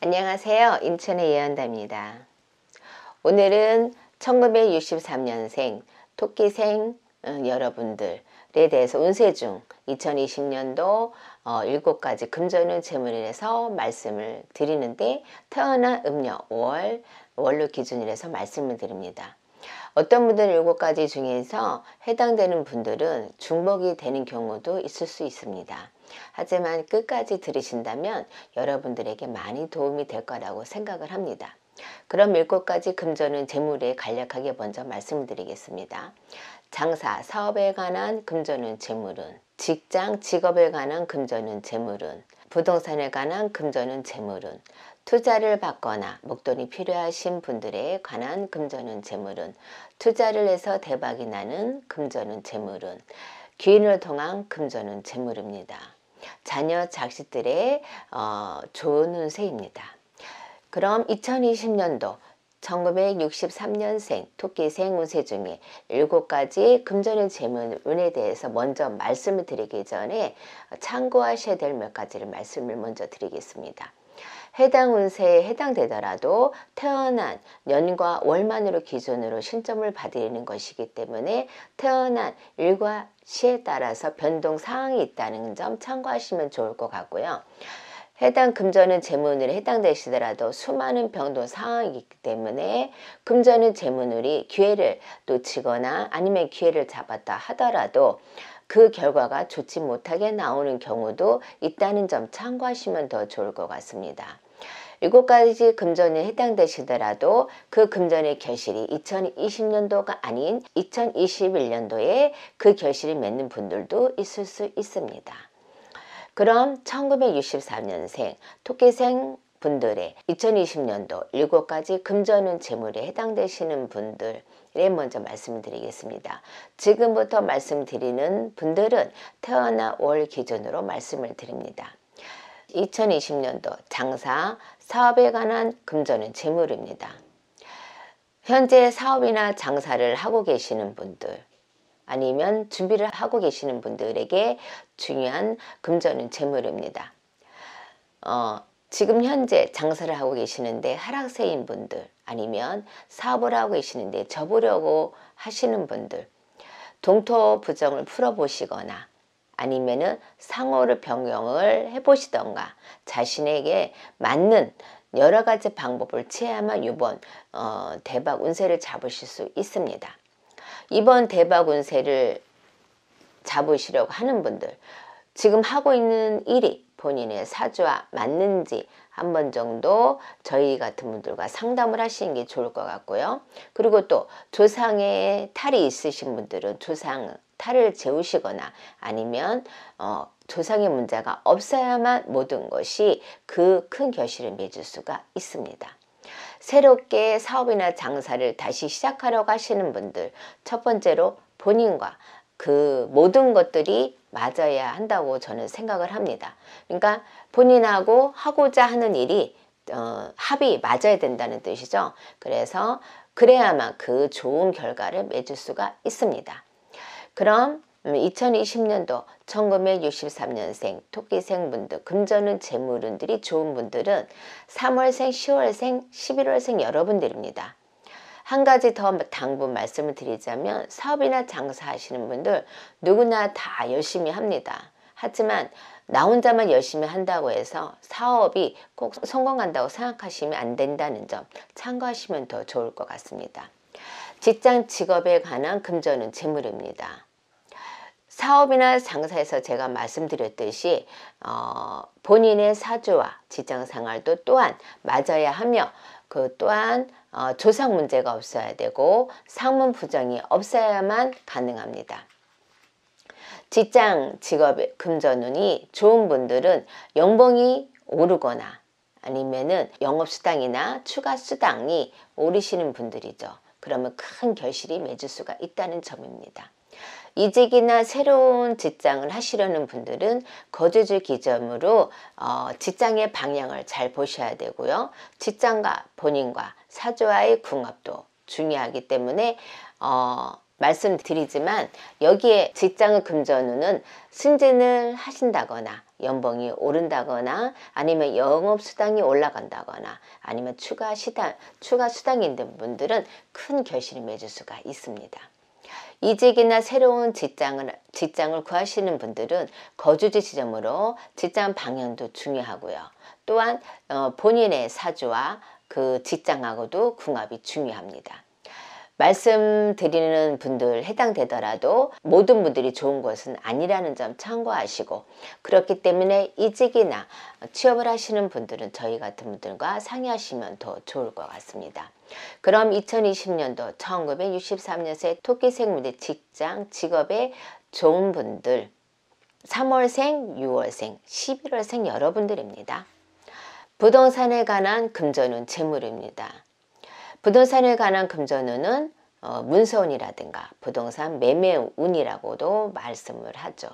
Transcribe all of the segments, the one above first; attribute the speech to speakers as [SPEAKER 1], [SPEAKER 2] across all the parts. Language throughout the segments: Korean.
[SPEAKER 1] 안녕하세요. 인천의 예언자입니다. 오늘은 1963년생 토끼생 어, 여러분들에 대해서 운세 중 2020년도 7가지 어, 금전운 재물일에서 말씀을 드리는데 태어난 음력 5월 월로 기준일에서 말씀을 드립니다. 어떤 분들은 7가지 중에서 해당되는 분들은 중복이 되는 경우도 있을 수 있습니다. 하지만 끝까지 들으신다면 여러분들에게 많이 도움이 될 거라고 생각을 합니다. 그럼 일곱 가지 금전은 재물에 간략하게 먼저 말씀드리겠습니다. 장사, 사업에 관한 금전은 재물은, 직장, 직업에 관한 금전은 재물은, 부동산에 관한 금전은 재물은, 투자를 받거나 목돈이 필요하신 분들에 관한 금전은 재물은, 투자를 해서 대박이 나는 금전은 재물은, 귀인을 통한 금전은 재물입니다. 자녀 자식들의 어, 좋은 운세입니다. 그럼 2020년도 1963년생 토끼생 운세 중에 7가지 금전의 재문운에 대해서 먼저 말씀을 드리기 전에 참고하셔야 될 몇 가지를 말씀을 먼저 드리겠습니다. 해당 운세에 해당되더라도 태어난 년과 월만으로 기준으로 신점을 받으는 것이기 때문에 태어난 일과 시에 따라서 변동 사항이 있다는 점 참고하시면 좋을 것 같고요. 해당 금전은 재물에 해당되시더라도 수많은 병동 상황이기 때문에 금전은 재물이 기회를 놓치거나 아니면 기회를 잡았다 하더라도 그 결과가 좋지 못하게 나오는 경우도 있다는 점 참고하시면 더 좋을 것 같습니다. 일곱 가지 금전에 해당되시더라도 그 금전의 결실이 2020년도가 아닌 2021년도에 그 결실이 맺는 분들도 있을 수 있습니다. 그럼 1963년생 토끼생 분들의 2020년도 일곱 가지 금전운 재물에 해당되시는 분들 에 먼저 말씀드리겠습니다. 지금부터 말씀드리는 분들은 태어나 월 기준으로 말씀을 드립니다. 2020년도 장사, 사업에 관한 금전은 재물입니다. 현재 사업이나 장사를 하고 계시는 분들 아니면 준비를 하고 계시는 분들에게 중요한 금전은 재물입니다. 어, 지금 현재 장사를 하고 계시는데 하락세인 분들 아니면 사업을 하고 계시는데 접으려고 하시는 분들 동토 부정을 풀어보시거나 아니면은 상호를 병용을 해보시던가 자신에게 맞는 여러 가지 방법을 취해야만 이번 어, 대박 운세를 잡으실 수 있습니다. 이번 대박 운세를 잡으시려고 하는 분들 지금 하고 있는 일이 본인의 사주와 맞는지 한 번 정도 저희 같은 분들과 상담을 하시는 게 좋을 것 같고요. 그리고 또 조상에 탈이 있으신 분들은 조상 탈을 재우시거나 아니면 어, 조상의 문제가 없어야만 모든 것이 그 큰 결실을 맺을 수가 있습니다. 새롭게 사업이나 장사를 다시 시작하려고 하시는 분들 첫 번째로 본인과 그 모든 것들이 맞아야 한다고 저는 생각을 합니다. 그러니까 본인하고 하고자 하는 일이 어, 합이 맞아야 된다는 뜻이죠. 그래서 그래야만 그 좋은 결과를 맺을 수가 있습니다. 그럼 2020년도 1963년생 토끼생분들 금전은 재물운들이 좋은 분들은 3월생 10월생 11월생 여러분들입니다. 한 가지 더 당부 말씀을 드리자면 사업이나 장사하시는 분들 누구나 다 열심히 합니다. 하지만 나 혼자만 열심히 한다고 해서 사업이 꼭 성공한다고 생각하시면 안 된다는 점 참고하시면 더 좋을 것 같습니다. 직장 직업에 관한 금전은 재물입니다. 사업이나 장사에서 제가 말씀드렸듯이 어, 본인의 사주와 직장생활도 또한 맞아야 하며 그 또한 어, 조상 문제가 없어야 되고 상문 부정이 없어야만 가능합니다. 직장 직업 의 금전운이 좋은 분들은 연봉이 오르거나 아니면은 영업수당이나 추가수당이 오르시는 분들이죠. 그러면 큰 결실이 맺을 수가 있다는 점입니다. 이직이나 새로운 직장을 하시려는 분들은 거주지 기점으로 어, 직장의 방향을 잘 보셔야 되고요. 직장과 본인과 사주와의 궁합도 중요하기 때문에 어, 말씀드리지만 여기에 직장을 금전우는 승진을 하신다거나 연봉이 오른다거나 아니면 영업수당이 올라간다거나 아니면 추가, 시당, 추가 수당이 있는 분들은 큰 결실을 맺을 수가 있습니다. 이직이나 새로운 직장을, 직장을 구하시는 분들은 거주지 지점으로 직장 방향도 중요하고요. 또한 어, 본인의 사주와 그 직장하고도 궁합이 중요합니다. 말씀드리는 분들 해당되더라도 모든 분들이 좋은 것은 아니라는 점 참고하시고 그렇기 때문에 이직이나 취업을 하시는 분들은 저희 같은 분들과 상의하시면 더 좋을 것 같습니다. 그럼 2020년도 1963년생 토끼생물대 직장 직업에 좋은 분들 3월생, 6월생, 11월생 여러분들입니다. 부동산에 관한 금전운 재물입니다. 부동산에 관한 금전운은 어, 문서운이라든가 부동산 매매운이라고도 말씀을 하죠.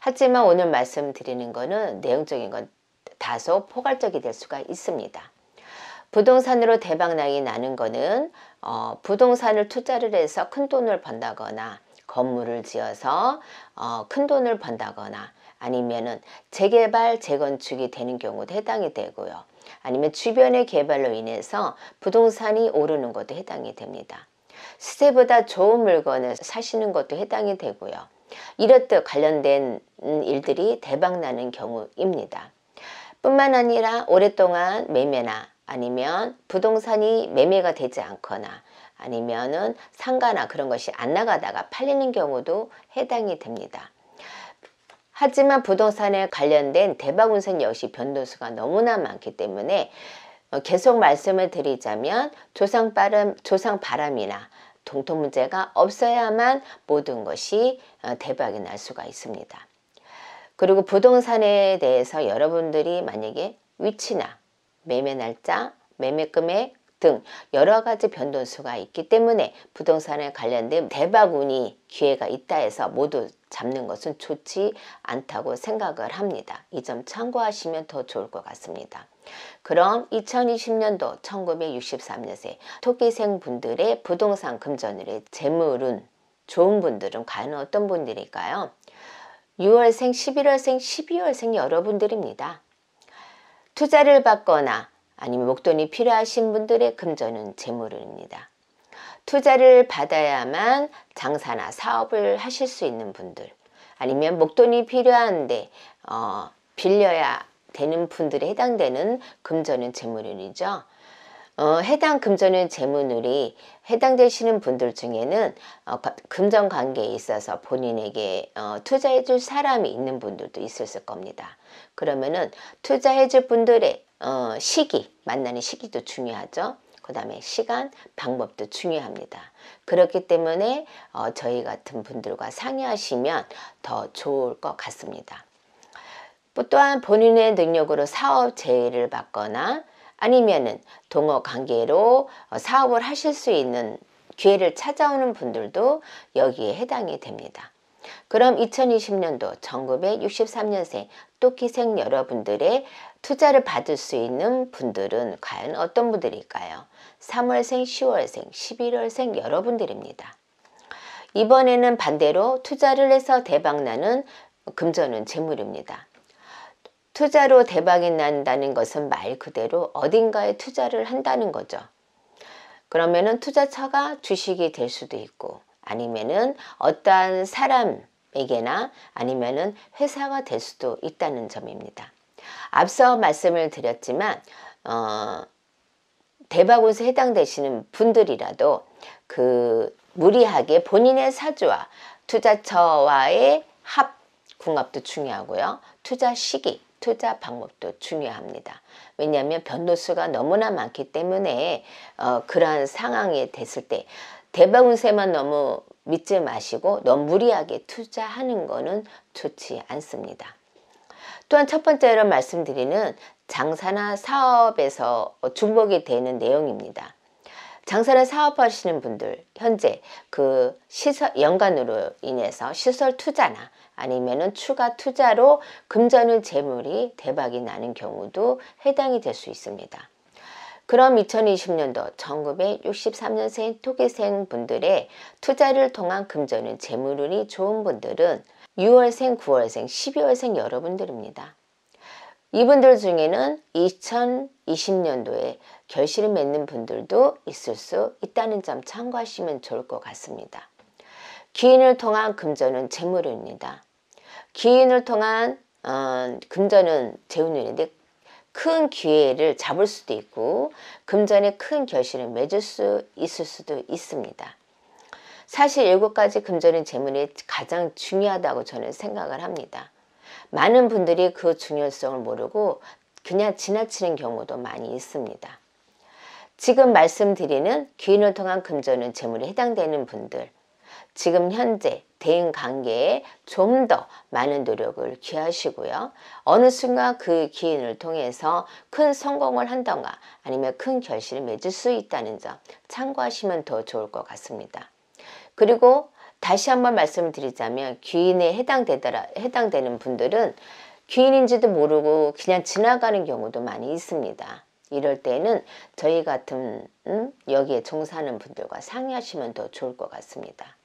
[SPEAKER 1] 하지만 오늘 말씀드리는 것은 내용적인 건 다소 포괄적이 될 수가 있습니다. 부동산으로 대박나기 나는 것은 어, 부동산을 투자를 해서 큰 돈을 번다거나 건물을 지어서 어, 큰 돈을 번다거나 아니면은 재개발 재건축이 되는 경우도 해당이 되고요. 아니면 주변의 개발로 인해서 부동산이 오르는 것도 해당이 됩니다. 시세보다 좋은 물건을 사시는 것도 해당이 되고요. 이렇듯 관련된 일들이 대박나는 경우입니다. 뿐만 아니라 오랫동안 매매나 아니면 부동산이 매매가 되지 않거나 아니면은 상가나 그런 것이 안 나가다가 팔리는 경우도 해당이 됩니다. 하지만 부동산에 관련된 대박운세 역시 변동수가 너무나 많기 때문에 어, 계속 말씀을 드리자면 조상바람, 조상바람이나 동토 문제가 없어야만 모든 것이 어, 대박이 날 수가 있습니다. 그리고 부동산에 대해서 여러분들이 만약에 위치나 매매 날짜, 매매 금액, 등 여러 가지 변동수가 있기 때문에 부동산에 관련된 대박운이 기회가 있다 해서 모두 잡는 것은 좋지 않다고 생각을 합니다. 이 점 참고하시면 더 좋을 것 같습니다. 그럼 2020년도 1963년생 토끼생분들의 부동산 금전율의 재물은 좋은 분들은 과연 어떤 분들일까요? 6월생, 11월생, 12월생 여러분들입니다. 투자를 받거나 아니면 목돈이 필요하신 분들의 금전은 재물입니다. 투자를 받아야만 장사나 사업을 하실 수 있는 분들 아니면 목돈이 필요한데 어, 빌려야 되는 분들에 해당되는 금전은 재물운이죠. 어, 해당 금전은 재물운이 해당되시는 분들 중에는 어, 금전 관계에 있어서 본인에게 어, 투자해 줄 사람이 있는 분들도 있었을 겁니다. 그러면은 투자해 줄 분들의 어, 시기, 만나는 시기도 중요하죠. 그 다음에 시간, 방법도 중요합니다. 그렇기 때문에 어, 저희 같은 분들과 상의하시면 더 좋을 것 같습니다. 뭐 또한 본인의 능력으로 사업 제의를 받거나 아니면은 동업 관계로 어, 사업을 하실 수 있는 기회를 찾아오는 분들도 여기에 해당이 됩니다. 그럼 2020년도 1963년생 또기생 여러분들의 투자를 받을 수 있는 분들은 과연 어떤 분들일까요? 3월생, 10월생, 11월생 여러분들입니다. 이번에는 반대로 투자를 해서 대박나는 금전은 재물입니다. 투자로 대박이 난다는 것은 말 그대로 어딘가에 투자를 한다는 거죠. 그러면은 투자처가 주식이 될 수도 있고 아니면은 어떠한 사람에게나 아니면은 회사가 될 수도 있다는 점입니다. 앞서 말씀을 드렸지만 어, 대박운서 해당되시는 분들이라도 그 무리하게 본인의 사주와 투자처와의 합 궁합도 중요하고요. 투자 시기, 투자 방법도 중요합니다. 왜냐하면 변동수가 너무나 많기 때문에 어, 그러한 상황이 됐을 때 대박운세만 너무 믿지 마시고 너무 무리하게 투자하는 것은 좋지 않습니다. 또한 첫 번째로 말씀드리는 장사나 사업에서 중복이 되는 내용입니다. 장사를 사업하시는 분들 현재 그 시설 연간으로 인해서 시설 투자나 아니면은 추가 투자로 금전의 재물이 대박이 나는 경우도 해당이 될 수 있습니다. 그럼 2020년도 1 9 63년생 토기생 분들의 투자를 통한 금전은 재물운이 좋은 분들은 6월생, 9월생, 12월생 여러분들입니다. 이분들 중에는 2020년도에 결실을 맺는 분들도 있을 수 있다는 점 참고하시면 좋을 것 같습니다. 기인을 통한 금전은 재물입니다. 기인을 통한 어, 금전은 재운율인데 큰 기회를 잡을 수도 있고 금전에 큰 결실을 맺을 수 있을 수도 있습니다. 사실 일곱 가지 금전인 재물이 가장 중요하다고 저는 생각을 합니다. 많은 분들이 그 중요성을 모르고 그냥 지나치는 경우도 많이 있습니다. 지금 말씀드리는 귀인을 통한 금전은 재물에 해당되는 분들 지금 현재 대인 관계에 좀 더 많은 노력을 기하시고요. 어느 순간 그 기인을 통해서 큰 성공을 한다가 아니면 큰 결실을 맺을 수 있다는 점 참고하시면 더 좋을 것 같습니다. 그리고 다시 한번 말씀드리자면 을 귀인에 해당되더라, 해당되는 분들은 귀인인지도 모르고 그냥 지나가는 경우도 많이 있습니다. 이럴 때는 저희 같은 음, 여기에 종사하는 분들과 상의하시면 더 좋을 것 같습니다.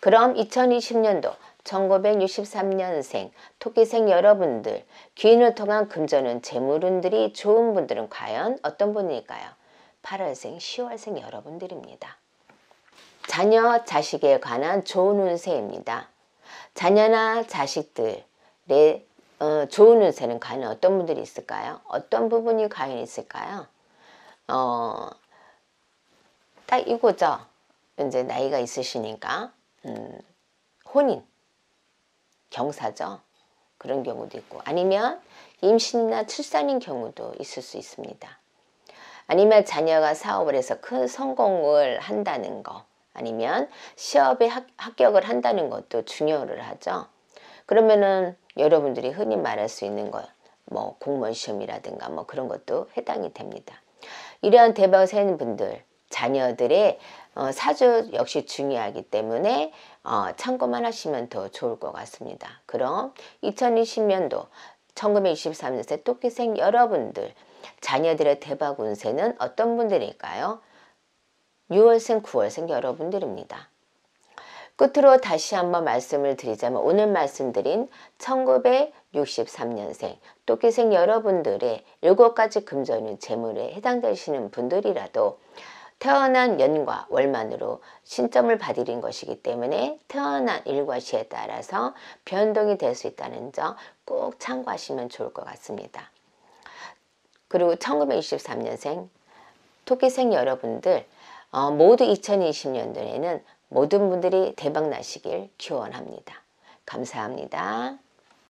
[SPEAKER 1] 그럼 2020년도 1963년생 토끼생 여러분들 귀인을 통한 금전은 재물운들이 좋은 분들은 과연 어떤 분일까요? 8월생 10월생 여러분들입니다. 자녀 자식에 관한 좋은 운세입니다. 자녀나 자식들의 네, 어, 좋은 운세는 과연 어떤 분들이 있을까요? 어떤 부분이 과연 있을까요? 어, 딱 이거죠. 이제 나이가 있으시니까 음, 혼인, 경사죠. 그런 경우도 있고 아니면 임신이나 출산인 경우도 있을 수 있습니다. 아니면 자녀가 사업을 해서 큰 성공을 한다는 거 아니면 시험에 합, 격을 한다는 것도 중요를 하죠. 그러면은 여러분들이 흔히 말할 수 있는 것, 뭐 공무원 시험이라든가 뭐 그런 것도 해당이 됩니다. 이러한 대박 센 분들, 자녀들의 어, 사주 역시 중요하기 때문에 어, 참고만 하시면 더 좋을 것 같습니다. 그럼 2020년도 1923년생 토끼생 여러분들 자녀들의 대박 운세는 어떤 분들일까요? 6월생, 9월생 여러분들입니다. 끝으로 다시 한번 말씀을 드리자면 오늘 말씀드린 1963년생 토끼생 여러분들의 7가지 금전운 재물에 해당되시는 분들이라도 태어난 연과 월만으로 신점을 받들인 것이기 때문에 태어난 일과 시에 따라서 변동이 될 수 있다는 점 꼭 참고하시면 좋을 것 같습니다. 그리고 1923년생 토끼생 여러분들 어, 모두 2020년도에는 모든 분들이 대박 나시길 기원합니다. 감사합니다.